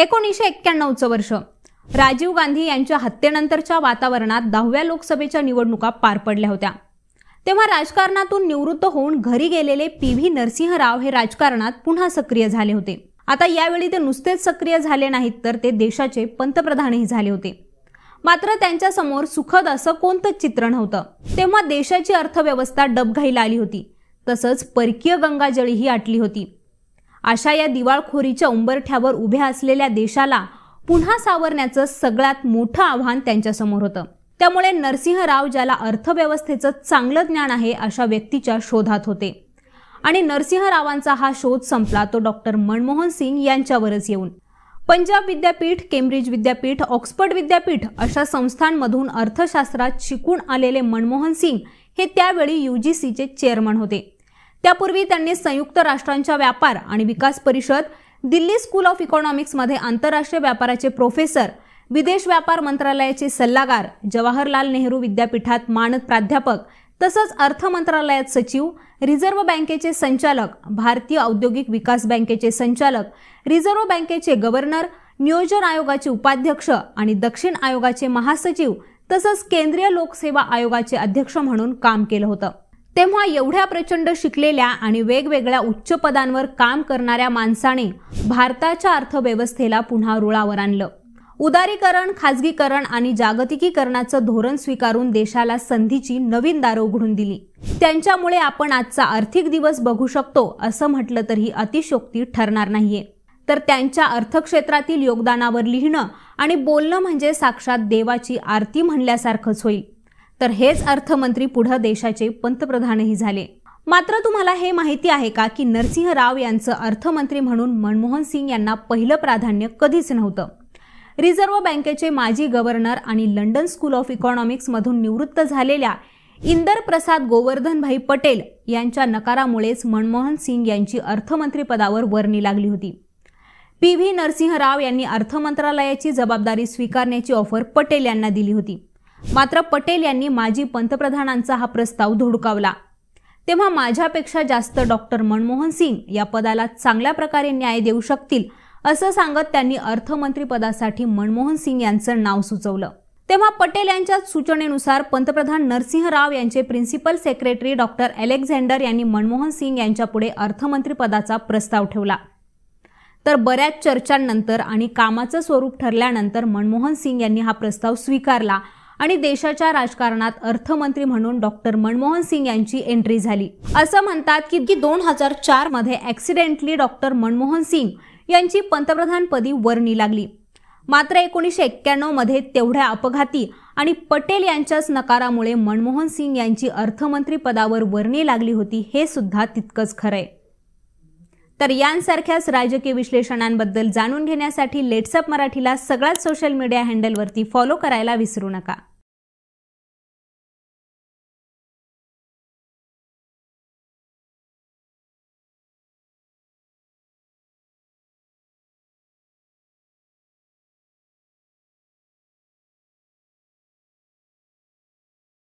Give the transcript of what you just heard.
एकोणीसशे एक्क्याण्णवचं वर्ष राजीव गांधी यांच्या हत्येनंतरच्या वातावरणात दहाव्या लोकसभेच्या निवडणुका पार पडल्या होत्या तेव्हा राजकारणातून निवृत्त होऊन घरी गेलेले पी व्ही नरसिंहराव हे राजकारणात पुन्हा सक्रिय झाले होते आता यावेळी ते नुसतेच सक्रिय झाले नाहीत तर ते देशाचे पंतप्रधानही झाले होते मात्र त्यांच्या समोर सुखद असं कोणतंच चित्र नव्हतं तेव्हा देशाची अर्थव्यवस्था डबघाईला आली होती तसंच परकीय गंगाजळीही आटली होती अशा या दिवाळखोरीच्या उंबरठ्यावर उभ्या असलेल्या देशाला पुन्हा सावरण्याचं सगळ्यात मोठं आव्हान त्यांच्यासमोर होतं त्यामुळे नरसिंहराव ज्याला अर्थव्यवस्थेचं चांगलं ज्ञान आहे अशा व्यक्तीच्या शोधात होते आणि नरसिंहरावांचा हा शोध संपला तो डॉक्टर मनमोहन सिंग यांच्यावरच येऊन पंजाब विद्यापीठ केम्ब्रिज विद्यापीठ ऑक्सफर्ड विद्यापीठ अशा संस्थांमधून अर्थशास्त्रात शिकून आलेले मनमोहन सिंग हे त्यावेळी यूजीसीचे चेअरमन होते त्यापूर्वी त्यांनी संयुक्त राष्ट्रांच्या व्यापार आणि विकास परिषद दिल्ली स्कूल ऑफ इकॉनॉमिक्समध्ये आंतरराष्ट्रीय व्यापाराचे प्रोफेसर विदेश व्यापार मंत्रालयाचे सल्लागार जवाहरलाल नेहरू विद्यापीठात मानद प्राध्यापक तसंच अर्थ मंत्रालयात सचिव रिझर्व्ह बँकेचे संचालक भारतीय औद्योगिक विकास बँकेचे संचालक रिझर्व्ह बँकेचे गव्हर्नर नियोजन आयोगाचे उपाध्यक्ष आणि दक्षिण आयोगाचे महासचिव तसंच केंद्रीय लोकसेवा आयोगाचे अध्यक्ष म्हणून काम केलं होतं तेव्हा एवढ्या प्रचंड शिकलेल्या आणि वेगवेगळ्या उच्च पदांवर काम करणाऱ्या माणसाने भारताच्या अर्थव्यवस्थेला पुन्हा रुळावर आणलं उदारीकरण खाजगीकरण आणि जागतिकीकरणाचं धोरण स्वीकारून देशाला संधीची नवीन दारं उघडून दिली त्यांच्यामुळे आपण आजचा आर्थिक दिवस बघू शकतो असं म्हटलं तरी अतिशोक्ती ठरणार नाहीये तर त्यांच्या अर्थक्षेत्रातील योगदानावर लिहिणं आणि बोलणं म्हणजे साक्षात देवाची आरती म्हणल्यासारखंच होईल तर हेच अर्थमंत्री पुढं देशाचे पंतप्रधानही झाले मात्र तुम्हाला हे माहिती आहे का की नरसिंह राव यांचं अर्थमंत्री म्हणून मनमोहन सिंग यांना पहिलं प्राधान्य कधीच नव्हतं रिझर्व्ह बँकेचे माजी गव्हर्नर आणि लंडन स्कूल ऑफ इकॉनॉमिक्समधून निवृत्त झालेल्या इंदर प्रसाद गोवर्धनभाई पटेल यांच्या नकारामुळेच मनमोहन सिंग यांची अर्थमंत्री पदावर वर्णी लागली होती पी व्ही नरसिंह राव यांनी अर्थमंत्रालयाची जबाबदारी स्वीकारण्याची ऑफर पटेल यांना दिली होती मात्र पटेल यांनी माजी पंतप्रधानांचा हा प्रस्ताव धुडकावला तेव्हा माझ्यापेक्षा जास्त डॉक्टर मनमोहन सिंग या पदाला चांगल्या प्रकारे न्याय देऊ शकतील असं सांगत त्यांनी अर्थमंत्री पदासाठी मनमोहन सिंग यांचं नाव सुचवलं तेव्हा पटेल यांच्या सूचनेनुसार पंतप्रधान नरसिंह राव यांचे प्रिन्सिपल सेक्रेटरी डॉक्टर अलेक्झांडर यांनी मनमोहन सिंग यांच्यापुढे अर्थमंत्री पदाचा प्रस्ताव ठेवला तर बऱ्याच चर्चांनंतर आणि कामाचं स्वरूप ठरल्यानंतर मनमोहन सिंग यांनी हा प्रस्ताव स्वीकारला आणि देशाच्या राजकारणात अर्थमंत्री म्हणून डॉक्टर मनमोहन सिंग यांची एंट्री झाली असं म्हणतात की दोन हजार चार मध्ये ऍक्सिडेंटली डॉक्टर मनमोहन सिंग यांची पंतप्रधानपदी वर्णी लागली मात्र एकोणीसशे मध्ये तेवढ्या अपघाती आणि पटेल यांच्याच नकारामुळे मनमोहन सिंग यांची अर्थमंत्री पदावर वर्णी लागली होती हे सुद्धा तितकंच खरंय तर यांसारख्याच राजकीय विश्लेषणांबद्दल जाणून घेण्यासाठी लेट्सअप मराठीला सगळ्याच सोशल मीडिया हँडलवरती फॉलो करायला विसरू नका